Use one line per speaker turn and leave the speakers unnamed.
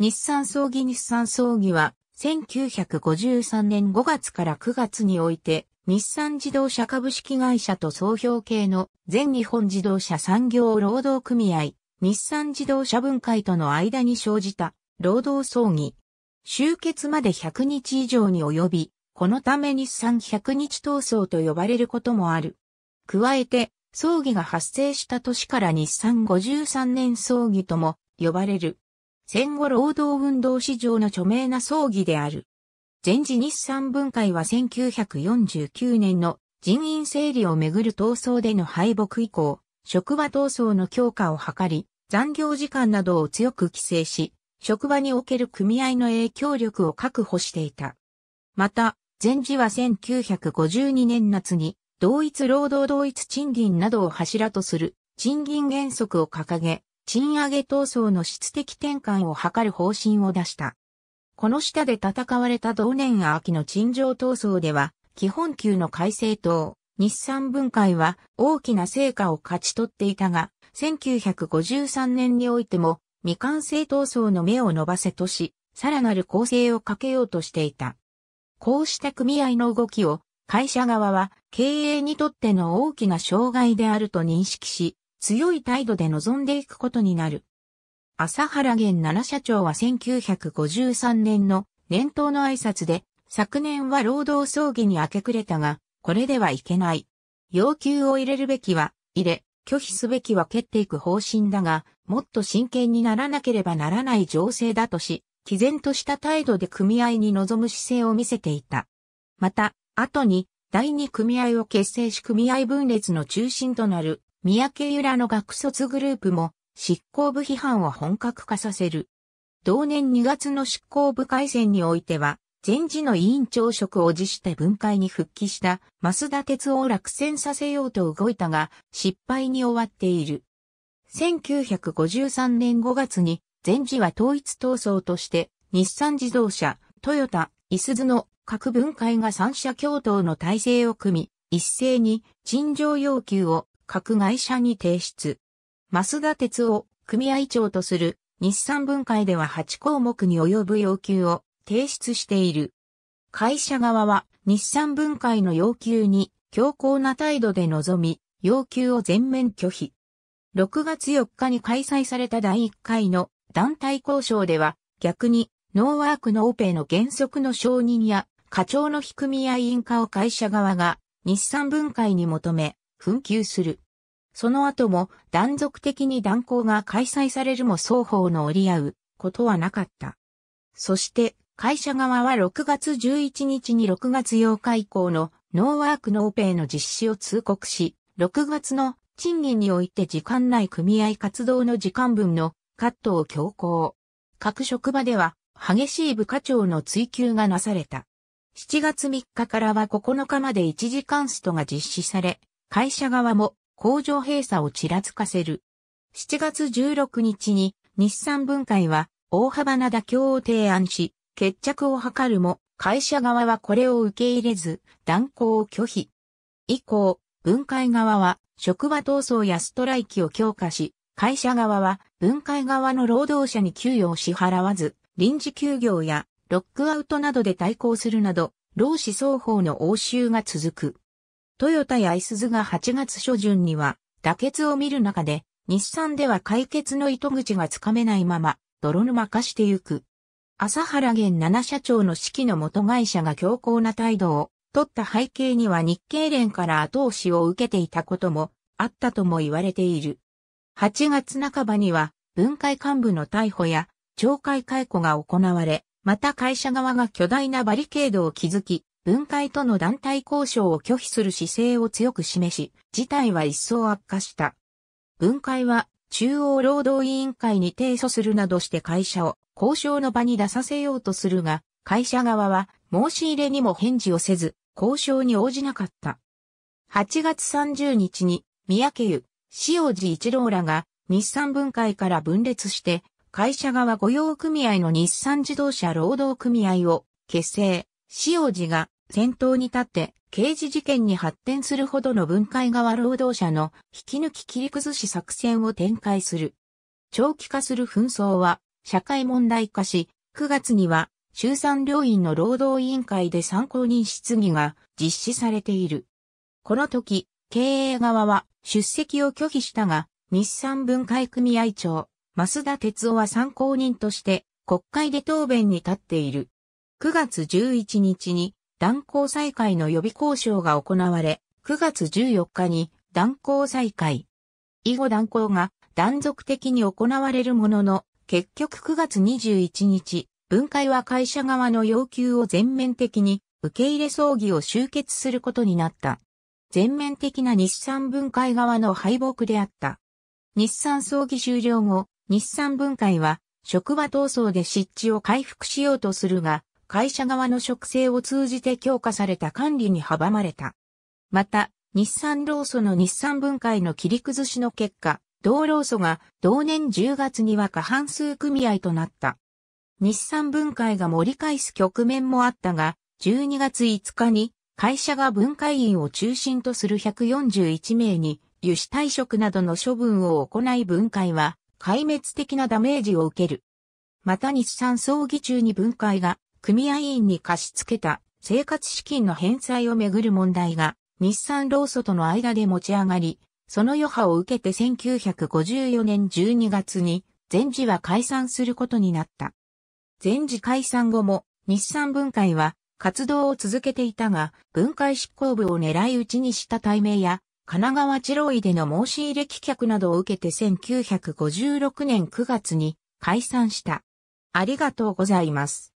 日産葬儀日産葬儀は、1953年5月から9月において、日産自動車株式会社と総評系の全日本自動車産業労働組合、日産自動車分解との間に生じた労働葬儀。終結まで100日以上に及び、このため日産100日闘争と呼ばれることもある。加えて、葬儀が発生した年から日産53年葬儀とも呼ばれる。戦後労働運動史上の著名な葬儀である。前時日産分解は1949年の人員整理をめぐる闘争での敗北以降、職場闘争の強化を図り、残業時間などを強く規制し、職場における組合の影響力を確保していた。また、前時は1952年夏に、同一労働同一賃金などを柱とする賃金原則を掲げ、賃上げ闘争の質的転換を図る方針を出した。この下で戦われた同年秋の陳情闘争では、基本級の改正等、日産分解は大きな成果を勝ち取っていたが、1953年においても未完成闘争の目を伸ばせとし、さらなる構成をかけようとしていた。こうした組合の動きを会社側は経営にとっての大きな障害であると認識し、強い態度で臨んでいくことになる。朝原源奈良社長は1953年の年頭の挨拶で、昨年は労働葬儀に明け暮れたが、これではいけない。要求を入れるべきは、入れ、拒否すべきは蹴っていく方針だが、もっと真剣にならなければならない情勢だとし、毅然とした態度で組合に臨む姿勢を見せていた。また、後に、第二組合を結成し組合分裂の中心となる三宅由良の学卒グループも執行部批判を本格化させる。同年2月の執行部改選においては、前時の委員長職を辞して分解に復帰した増田哲夫を落選させようと動いたが、失敗に終わっている。1953年5月に、前時は統一闘争として、日産自動車、トヨタ、イスズの各分解が三者共闘の体制を組み、一斉に陳情要求を各会社に提出。増田鉄を組合長とする日産分解では8項目に及ぶ要求を提出している。会社側は日産分解の要求に強硬な態度で臨み、要求を全面拒否。6月4日に開催された第1回の団体交渉では逆にノーワークのオペの原則の承認や課長の非組合員化を会社側が日産分解に求め、紛糾する。その後も断続的に断交が開催されるも双方の折り合うことはなかった。そして会社側は6月11日に6月8日以降のノーワークノーペイの実施を通告し、6月の賃金において時間内組合活動の時間分のカットを強行。各職場では激しい部課長の追及がなされた。7月3日からは9日まで1時間ストが実施され、会社側も工場閉鎖をちらつかせる。7月16日に日産分解は大幅な妥協を提案し、決着を図るも、会社側はこれを受け入れず、断行を拒否。以降、分解側は職場闘争やストライキを強化し、会社側は分解側の労働者に給与を支払わず、臨時休業やロックアウトなどで対抗するなど、労使双方の応酬が続く。トヨタやイスズが8月初旬には妥結を見る中で、日産では解決の糸口がつかめないまま、泥沼化してゆく。朝原源七社長の指揮の元会社が強硬な態度を取った背景には日経連から後押しを受けていたこともあったとも言われている。8月半ばには分解幹部の逮捕や懲戒解雇が行われ、また会社側が巨大なバリケードを築き、分解との団体交渉を拒否する姿勢を強く示し、事態は一層悪化した。分解は中央労働委員会に提訴するなどして会社を交渉の場に出させようとするが、会社側は申し入れにも返事をせず、交渉に応じなかった。8月30日に、三宅湯、塩路一郎らが、日産分解から分裂して、会社側御用組合の日産自動車労働組合を結成、塩路が先頭に立って刑事事件に発展するほどの分解側労働者の引き抜き切り崩し作戦を展開する。長期化する紛争は社会問題化し、9月には衆参両院の労働委員会で参考人質疑が実施されている。この時、経営側は出席を拒否したが、日産分解組合長、増田哲夫は参考人として国会で答弁に立っている。9月11日に断交再開の予備交渉が行われ、9月14日に断交再開。以後断交が断続的に行われるものの、結局9月21日、分解は会社側の要求を全面的に受け入れ葬儀を終結することになった。全面的な日産分解側の敗北であった。日産葬儀終了後、日産分解は職場闘争で湿地を回復しようとするが、会社側の職制を通じて強化された管理に阻まれた。また、日産労組の日産分解の切り崩しの結果、同労組が同年10月には過半数組合となった。日産分解が盛り返す局面もあったが、12月5日に会社が分解員を中心とする141名に油脂退職などの処分を行い分解は壊滅的なダメージを受ける。また日産葬儀中に分解が組合員に貸し付けた生活資金の返済をめぐる問題が日産労組との間で持ち上がり、その余波を受けて1954年12月に全治は解散することになった。全治解散後も日産分解は活動を続けていたが、分解執行部を狙い撃ちにした対名や、神奈川治郎医での申し入れ棄却などを受けて1956年9月に解散した。ありがとうございます。